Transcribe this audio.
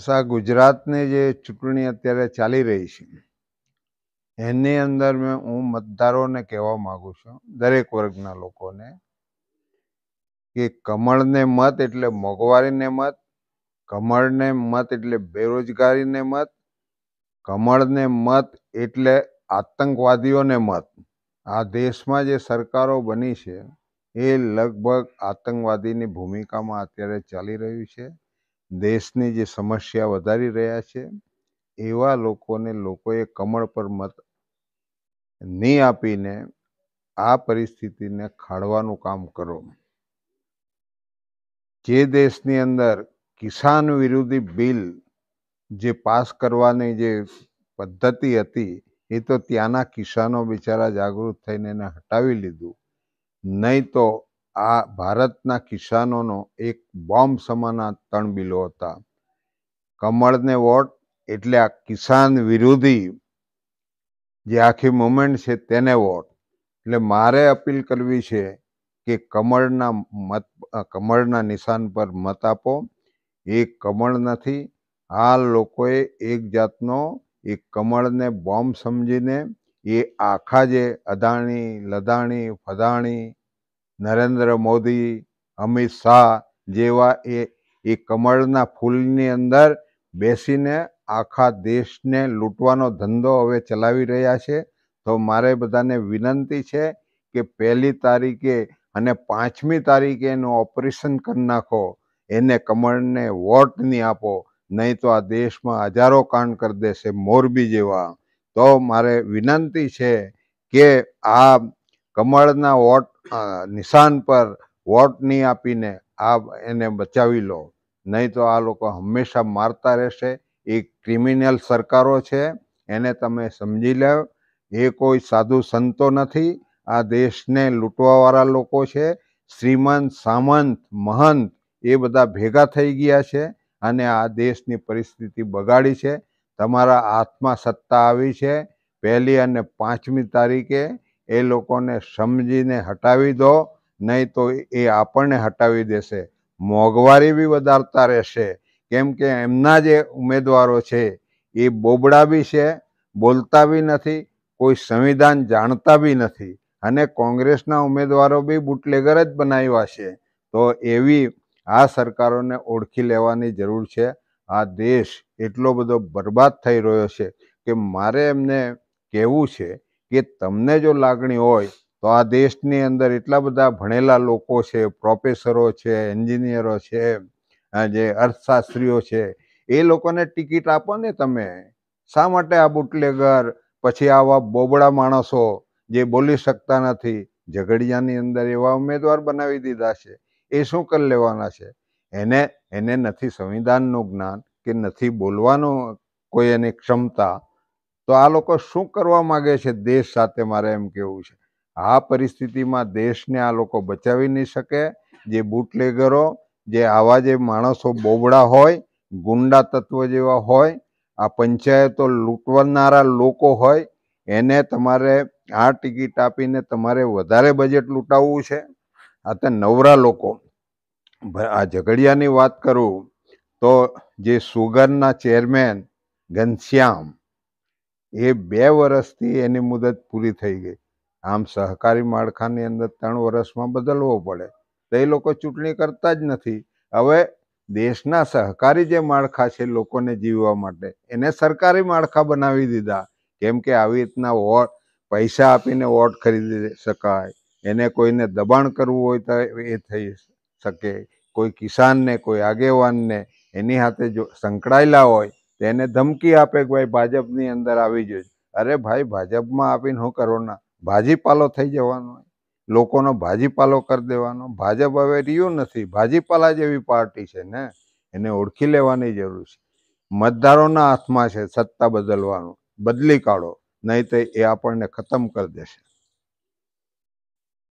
સા ગુજરાતની જે ચૂંટણી અત્યારે ચાલી રહી છે એની અંદર મેં હું મતદારોને કહેવા માગું છું દરેક વર્ગના લોકોને કે કમળને મત એટલે મોંઘવારીને મત કમળને મત એટલે બેરોજગારીને મત કમળને મત એટલે આતંકવાદીઓને મત આ દેશમાં જે સરકારો બની છે એ લગભગ આતંકવાદીની ભૂમિકામાં અત્યારે ચાલી રહ્યું છે દેશની જે સમસ્યા વધારી રહ્યા છે એવા લોકોને લોકોએ કમળ પર મત નહીં આપીને આ પરિસ્થિતિને ખાળવાનું કામ કરો જે દેશની અંદર કિસાન વિરોધી બિલ જે પાસ કરવાની જે પદ્ધતિ હતી એ તો ત્યાંના કિસાનો બિચારા જાગૃત થઈને એને હટાવી લીધું નહીં તો આ ભારતના કિસાનોનો એક બોમ્બ સમાના તણબીલો હતા કમળને વોટ એટલે આ કિસાન વિરોધી જે આખી મુમેન્ટ છે તેને વોટ એટલે મારે અપીલ કરવી છે કે કમળના મત કમળના નિશાન પર મત આપો એ કમળ નથી આ લોકોએ એક જાતનો એ કમળને બોમ્બ સમજીને એ આખા જે અદાણી લદાણી ફદાણી નરેન્દ્ર મોદી અમિત શાહ જેવા એ એ કમળના ફૂલની અંદર બેસીને આખા દેશને લૂંટવાનો ધંધો હવે ચલાવી રહ્યા છે તો મારે બધાને વિનંતી છે કે પહેલી તારીખે અને પાંચમી તારીખે એનું ઓપરેશન કરી નાખો એને કમળને વોટ નહીં આપો નહીં તો આ દેશમાં હજારો કાંડ કરી દેશે મોરબી જેવા તો મારે વિનંતી છે કે આ કમળના વોટ નિશાન પર વોટ નહીં આપીને આ એને બચાવી લો નહીં તો આ લોકો હંમેશા મારતા રહેશે એ ક્રિમિનલ સરકારો છે એને તમે સમજી લો એ કોઈ સાધુ સંતો નથી આ દેશને લૂંટવાવાળા લોકો છે શ્રીમંત સામંત મહંત એ બધા ભેગા થઈ ગયા છે અને આ દેશની પરિસ્થિતિ બગાડી છે તમારા હાથમાં સત્તા આવી છે પહેલી અને પાંચમી તારીખે એ લોકોને સમજીને હટાવી દો નહીં તો એ આપણને હટાવી દેશે મોંઘવારી બી વધારતા રહેશે કેમ કે એમના જે ઉમેદવારો છે એ બોબડા બી છે બોલતા બી નથી કોઈ સંવિધાન જાણતા બી નથી અને કોંગ્રેસના ઉમેદવારો બી બુટલેગર જ બનાવ્યા છે તો એવી આ સરકારોને ઓળખી લેવાની જરૂર છે આ દેશ એટલો બધો બરબાદ થઈ રહ્યો છે કે મારે એમને કહેવું છે કે તમને જો લાગણી હોય તો આ દેશની અંદર એટલા બધા ભણેલા લોકો છે પ્રોફેસરો છે એન્જિનિયરો છે જે અર્થશાસ્ત્રીઓ છે એ લોકોને ટિકિટ આપો ને તમે શા માટે આ બુટલેગર પછી આવા બોબડા માણસો જે બોલી શકતા નથી ઝઘડિયાની અંદર એવા ઉમેદવાર બનાવી દીધા છે એ શું કરી લેવાના છે એને એને નથી સંવિધાનનું જ્ઞાન કે નથી બોલવાનું કોઈ એની ક્ષમતા તો આ લોકો શું કરવા માગે છે દેશ સાથે મારે એમ કહેવું છે આ પરિસ્થિતિમાં દેશને આ લોકો બચાવી નહીં શકે જે બુટલેગરો જે આવા જે માણસો બોબડા હોય ગુંડા તત્વ જેવા હોય આ પંચાયતો લૂંટવનારા લોકો હોય એને તમારે આ ટિકિટ આપીને તમારે વધારે બજેટ લૂંટાવવું છે આ તો નવરા લોકો આ ઝઘડિયાની વાત કરું તો જે સુગરના ચેરમેન ઘનશ્યામ એ બે વર્ષથી એની મુદત પૂરી થઈ ગઈ આમ સહકારી માળખાની અંદર ત્રણ વર્ષમાં બદલવો પડે તો એ લોકો ચૂંટણી કરતા જ નથી હવે દેશના સહકારી જે માળખા છે લોકોને જીવવા માટે એને સરકારી માળખા બનાવી દીધા કેમ કે આવી રીતના વોટ પૈસા આપીને વોટ ખરીદી શકાય એને કોઈને દબાણ કરવું હોય તો એ થઈ શકે કોઈ કિસાનને કોઈ આગેવાનને એની સાથે જો સંકળાયેલા હોય તેને ધમકી આપે કે ભાઈ ભાજપની અંદર આવી જોઈએ અરે ભાઈ ભાજપમાં આવીને શું કરોના ભાજીપાલો થઈ જવાનો લોકોનો ભાજીપાલો કરી દેવાનો ભાજપ હવે રહ્યું નથી ભાજીપાલા જેવી પાર્ટી છે ને એને ઓળખી લેવાની જરૂર છે મતદારોના હાથમાં છે સત્તા બદલવાનું બદલી કાઢો નહીં તો એ આપણને ખતમ કરી દેશે